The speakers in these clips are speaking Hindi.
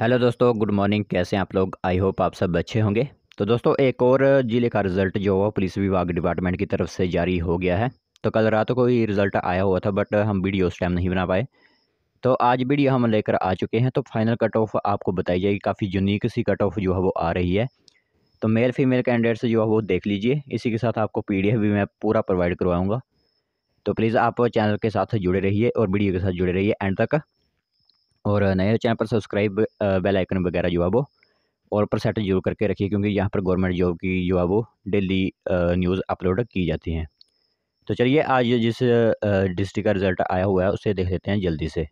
हेलो दोस्तों गुड मॉर्निंग कैसे हैं आप लोग आई होप आप सब अच्छे होंगे तो दोस्तों एक और ज़िले का रिज़ल्ट जो हुआ पुलिस विभाग डिपार्टमेंट की तरफ से जारी हो गया है तो कल रात को ही रिज़ल्ट आया हुआ था बट हम वीडियो उस टाइम नहीं बना पाए तो आज वीडियो हम लेकर आ चुके हैं तो फाइनल कट ऑफ आपको बताई जाएगी काफ़ी यूनिक सी कट ऑफ जो है वो आ रही है तो मेल फीमेल कैंडिडेट्स जो है वो देख लीजिए इसी के साथ आपको पी भी मैं पूरा प्रोवाइड करवाऊँगा तो प्लीज़ आप चैनल के साथ जुड़े रहिए और वीडियो के साथ जुड़े रहिए एंड तक और नए चैनल पर सब्सक्राइब बेल आइकन वगैरह जो है वो और पर सेट जरूर करके रखिए क्योंकि यहाँ पर गवर्नमेंट जॉब की जो है वो डेली न्यूज़ अपलोड की जाती हैं तो चलिए आज जिस डिस्ट्रिक्ट का रिज़ल्ट आया हुआ है उसे देख लेते हैं जल्दी से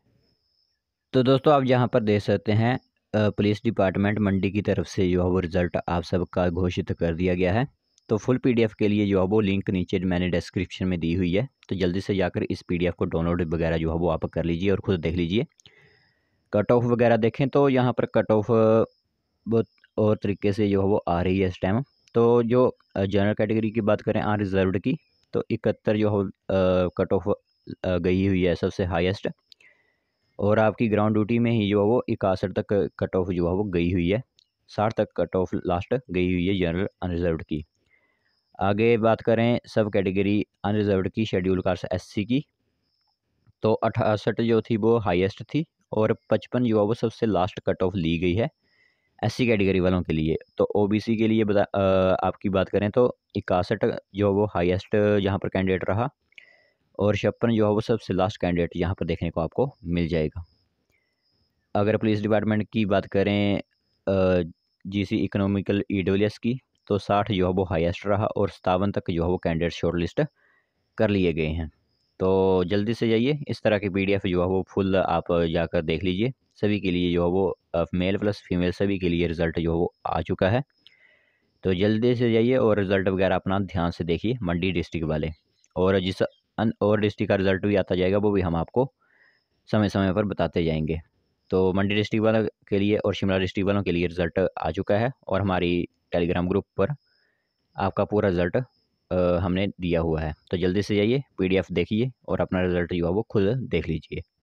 तो दोस्तों आप यहाँ पर देख सकते हैं पुलिस डिपार्टमेंट मंडी की तरफ से जो है वो रिज़ल्ट आप सबका घोषित कर दिया गया है तो फुल पीडीएफ के लिए जो है वो लिंक नीचे मैंने डिस्क्रिप्शन में दी हुई है तो जल्दी से जाकर इस पीडीएफ को डाउनलोड वगैरह जो है वो आप कर लीजिए और ख़ुद देख लीजिए कट ऑफ वगैरह देखें तो यहाँ पर कट ऑफ बहुत और तरीके से जो है वो आ रही है इस टाइम तो जो जनरल कैटेगरी की बात करें रिजर्व की तो इकहत्तर जो है कट ऑफ गई हुई है सबसे हाईएस्ट और आपकी ग्राउंड ड्यूटी में ही जो है वो इकासठ तक कट ऑफ जो है वो गई हुई है साठ तक कट ऑफ लास्ट गई हुई है जनरल अनरिजर्व की आगे बात करें सब कैटेगरी अनरिजर्व की शेड्यूल एस एससी की तो अठासठ जो थी वो हाईएस्ट थी और पचपन जो है वो सबसे लास्ट कट ऑफ ली गई है एस सी कैटेगरी वालों के लिए तो ओ के लिए बता आपकी बात करें तो इक्यासठ जो है वो हाईएस्ट यहाँ पर कैंडिडेट रहा और छप्पन जो है वो सबसे लास्ट कैंडिडेट यहाँ पर देखने को आपको मिल जाएगा अगर पुलिस डिपार्टमेंट की बात करें जी सी इकोनॉमिकल ई की तो साठ जो है वो हाईएस्ट रहा और सतावन तक जो है वो कैंडिडेट शॉर्ट लिस्ट कर लिए गए हैं तो जल्दी से जाइए इस तरह की पीडीएफ जो है वो फुल आप जाकर देख लीजिए सभी के लिए जो है वो मेल प्लस फीमेल सभी के लिए रिज़ल्ट जो है वो आ चुका है तो जल्दी से जाइए और रिज़ल्ट वगैरह अपना ध्यान से देखिए मंडी डिस्ट्रिक्ट वाले और जिस अन और डिस्ट्रिक्ट का रिज़ल्ट भी आता जाएगा वो भी हम आपको समय समय पर बताते जाएंगे तो मंडी डिस्ट्रिक्ट वालों के लिए और शिमला डिस्ट्रिक्ट वालों के लिए रिज़ल्ट आ चुका है और हमारी टेलीग्राम ग्रुप पर आपका पूरा रिज़ल्ट हमने दिया हुआ है तो जल्दी से जाइए पीडीएफ देखिए और अपना रिज़ल्ट जो है वो खुद देख लीजिए